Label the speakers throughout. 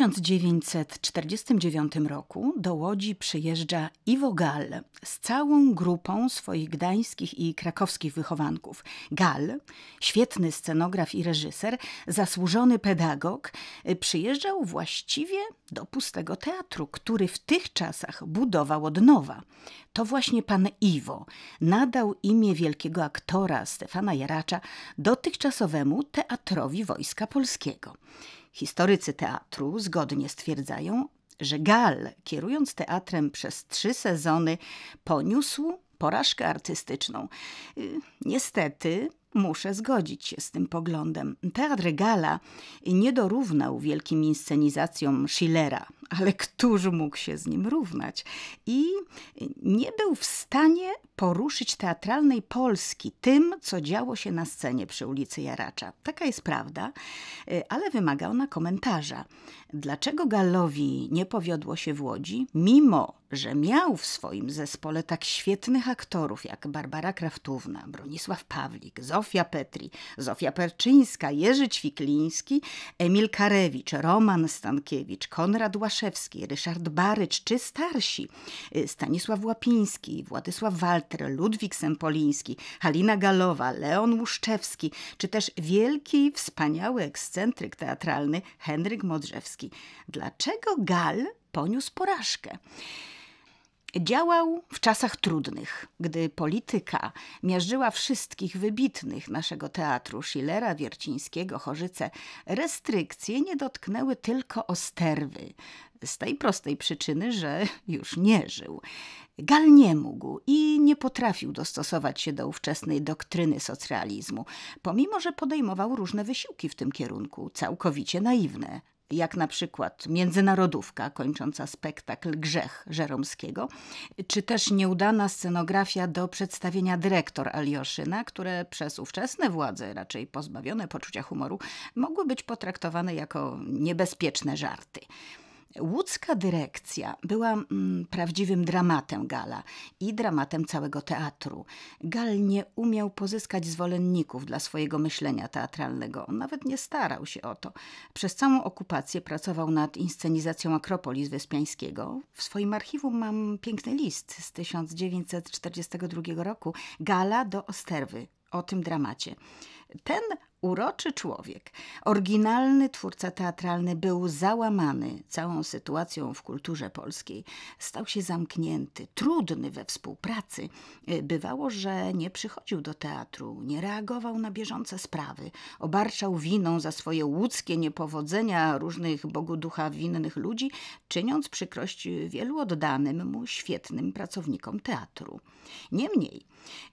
Speaker 1: 1949 roku do Łodzi przyjeżdża Iwo Gal z całą grupą swoich gdańskich i krakowskich wychowanków. Gal, świetny scenograf i reżyser, zasłużony pedagog, przyjeżdżał właściwie do pustego teatru, który w tych czasach budował od nowa. To właśnie pan Iwo nadał imię wielkiego aktora Stefana Jaracza dotychczasowemu teatrowi Wojska Polskiego. Historycy teatru zgodnie stwierdzają, że Gal, kierując teatrem przez trzy sezony, poniósł porażkę artystyczną. Y, niestety, muszę zgodzić się z tym poglądem. Teatr Gala nie dorównał wielkim inscenizacjom Schillera, ale któż mógł się z nim równać? I nie był w stanie poruszyć teatralnej Polski tym, co działo się na scenie przy ulicy Jaracza. Taka jest prawda, y, ale wymaga ona komentarza. Dlaczego Gallowi nie powiodło się w Łodzi, mimo że miał w swoim zespole tak świetnych aktorów jak Barbara Kraftówna, Bronisław Pawlik, Zofia Petri, Zofia Perczyńska, Jerzy Ćwikliński, Emil Karewicz, Roman Stankiewicz, Konrad Łaszewski, Ryszard Barycz czy starsi y, Stanisław Łapiński, Władysław Walter, Ludwik Sempoliński, Halina Galowa, Leon Łuszczewski, czy też wielki, wspaniały ekscentryk teatralny Henryk Modrzewski. Dlaczego Gal poniósł porażkę? Działał w czasach trudnych, gdy polityka miażdżyła wszystkich wybitnych naszego teatru Schillera, Wiercińskiego, Chorzyce. Restrykcje nie dotknęły tylko Osterwy, z tej prostej przyczyny, że już nie żył. Gal nie mógł i nie potrafił dostosować się do ówczesnej doktryny socrealizmu, pomimo że podejmował różne wysiłki w tym kierunku, całkowicie naiwne, jak na przykład międzynarodówka kończąca spektakl Grzech Żeromskiego, czy też nieudana scenografia do przedstawienia dyrektor Alioszyna, które przez ówczesne władze, raczej pozbawione poczucia humoru, mogły być potraktowane jako niebezpieczne żarty. Łódzka dyrekcja była mm, prawdziwym dramatem Gala i dramatem całego teatru. Gal nie umiał pozyskać zwolenników dla swojego myślenia teatralnego, nawet nie starał się o to. Przez całą okupację pracował nad inscenizacją Akropolis Wyspiańskiego. W swoim archiwum mam piękny list z 1942 roku Gala do Osterwy o tym dramacie. Ten Uroczy człowiek, oryginalny twórca teatralny był załamany całą sytuacją w kulturze polskiej. Stał się zamknięty, trudny we współpracy. Y, bywało, że nie przychodził do teatru, nie reagował na bieżące sprawy, obarczał winą za swoje łódzkie niepowodzenia różnych Bogu ducha winnych ludzi, czyniąc przykrość wielu oddanym mu świetnym pracownikom teatru. Niemniej,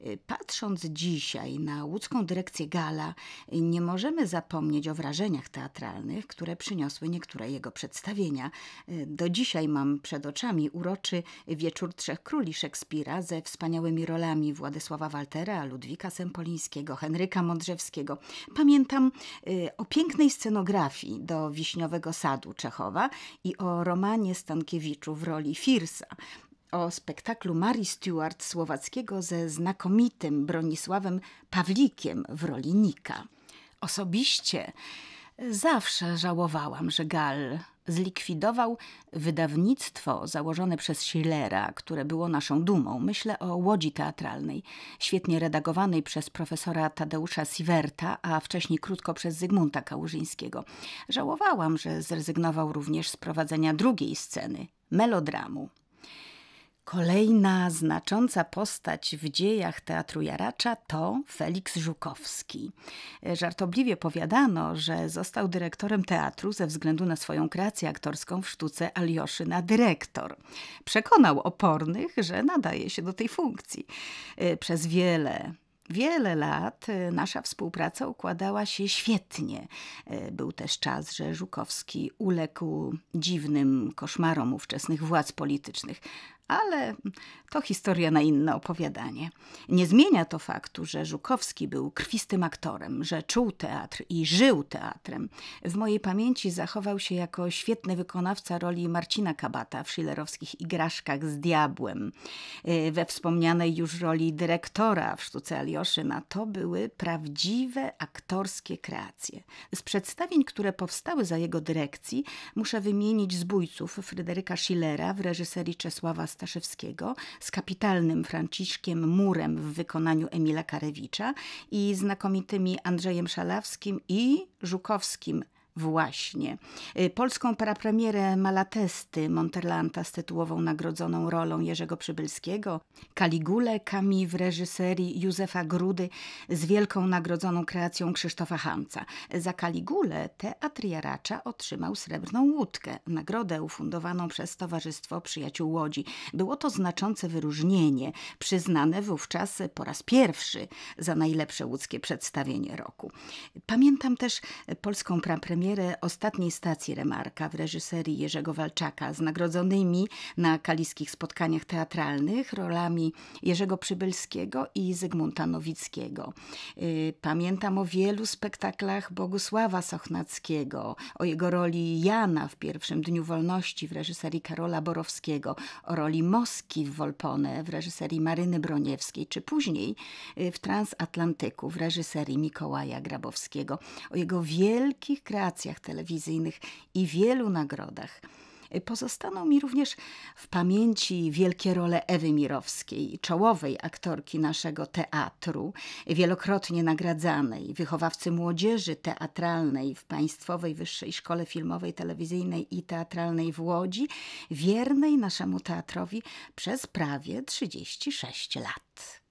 Speaker 1: Y, patrząc dzisiaj na łódzką dyrekcję Gala, y, nie możemy zapomnieć o wrażeniach teatralnych, które przyniosły niektóre jego przedstawienia. Y, do dzisiaj mam przed oczami uroczy Wieczór Trzech Króli Szekspira ze wspaniałymi rolami Władysława Waltera, Ludwika Sempolińskiego, Henryka Mądrzewskiego. Pamiętam o pięknej scenografii do Wiśniowego Sadu Czechowa i o romanie Stankiewiczu w roli Firsa o spektaklu Mary Stewart Słowackiego ze znakomitym Bronisławem Pawlikiem w roli Nika. Osobiście zawsze żałowałam, że Gal zlikwidował wydawnictwo założone przez Schillera, które było naszą dumą. Myślę o Łodzi Teatralnej, świetnie redagowanej przez profesora Tadeusza Siwerta, a wcześniej krótko przez Zygmunta Kałużyńskiego. Żałowałam, że zrezygnował również z prowadzenia drugiej sceny, melodramu. Kolejna znacząca postać w dziejach teatru Jaracza to Feliks Żukowski. Żartobliwie powiadano, że został dyrektorem teatru ze względu na swoją kreację aktorską w sztuce Alioszy na dyrektor. Przekonał opornych, że nadaje się do tej funkcji. Y, przez wiele wiele lat e, nasza współpraca układała się świetnie. E, był też czas, że Żukowski uległ dziwnym koszmarom ówczesnych władz politycznych, ale to historia na inne opowiadanie. Nie zmienia to faktu, że Żukowski był krwistym aktorem, że czuł teatr i żył teatrem. W mojej pamięci zachował się jako świetny wykonawca roli Marcina Kabata w Schillerowskich Igraszkach z Diabłem, e, we wspomnianej już roli dyrektora w sztuce Joroszyma to były prawdziwe aktorskie kreacje. Z przedstawień, które powstały za jego dyrekcji, muszę wymienić zbójców Fryderyka Schillera w reżyserii Czesława Staszewskiego z kapitalnym Franciszkiem Murem w wykonaniu Emila Karewicza i znakomitymi Andrzejem Szalawskim i Żukowskim Właśnie. Y, polską parapremierę Malatesty Monterlanta z tytułową nagrodzoną rolą Jerzego Przybylskiego, Kaligule Kami w reżyserii Józefa Grudy z wielką nagrodzoną kreacją Krzysztofa Hamca. Za Kaligulę Teatr Jaracza otrzymał srebrną łódkę, nagrodę ufundowaną przez Towarzystwo Przyjaciół Łodzi. Było to znaczące wyróżnienie, przyznane wówczas po raz pierwszy za najlepsze łódzkie przedstawienie roku. Pamiętam też polską parapremierę premierę ostatniej stacji Remarka w reżyserii Jerzego Walczaka z nagrodzonymi na kaliskich spotkaniach teatralnych rolami Jerzego Przybylskiego i Zygmunta Nowickiego. Y, pamiętam o wielu spektaklach Bogusława Sochnackiego, o jego roli Jana w pierwszym Dniu Wolności w reżyserii Karola Borowskiego, o roli Moski w Wolpone w reżyserii Maryny Broniewskiej, czy później y, w Transatlantyku w reżyserii Mikołaja Grabowskiego, o jego wielkich kreacjach stacjach telewizyjnych i wielu nagrodach. E, pozostaną mi również w pamięci wielkie role Ewy Mirowskiej, czołowej aktorki naszego teatru, wielokrotnie nagradzanej, wychowawcy młodzieży teatralnej w Państwowej Wyższej Szkole Filmowej, Telewizyjnej i Teatralnej w Łodzi, wiernej naszemu teatrowi przez prawie 36 lat.